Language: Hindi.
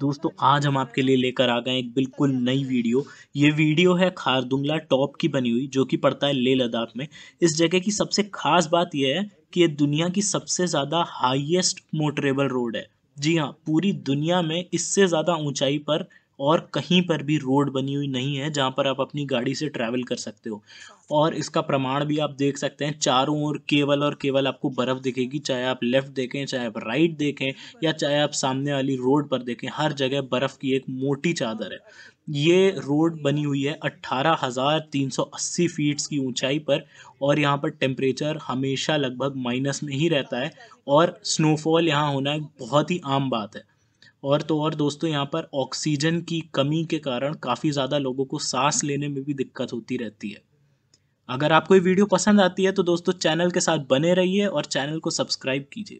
दोस्तों आज हम आपके लिए लेकर आ गए एक बिल्कुल नई वीडियो ये वीडियो है खारदुंगला टॉप की बनी हुई जो कि पड़ता है लेह लद्दाख में इस जगह की सबसे खास बात यह है कि ये दुनिया की सबसे ज़्यादा हाईएस्ट मोटरेबल रोड है जी हाँ पूरी दुनिया में इससे ज़्यादा ऊंचाई पर और कहीं पर भी रोड बनी हुई नहीं है जहाँ पर आप अपनी गाड़ी से ट्रैवल कर सकते हो और इसका प्रमाण भी आप देख सकते हैं चारों ओर केवल और केवल आपको बर्फ़ दिखेगी चाहे आप लेफ़्ट देखें चाहे आप राइट देखें या चाहे आप सामने वाली रोड पर देखें हर जगह बर्फ़ की एक मोटी चादर है ये रोड बनी हुई है 18,380 फीट्स की ऊंचाई पर और यहाँ पर टेम्परेचर हमेशा लगभग माइनस में ही रहता है और स्नोफॉल यहाँ होना एक बहुत ही आम बात है और तो और दोस्तों यहाँ पर ऑक्सीजन की कमी के कारण काफ़ी ज़्यादा लोगों को सांस लेने में भी दिक्कत होती रहती है अगर आपको ये वीडियो पसंद आती है तो दोस्तों चैनल के साथ बने रहिए और चैनल को सब्सक्राइब कीजिए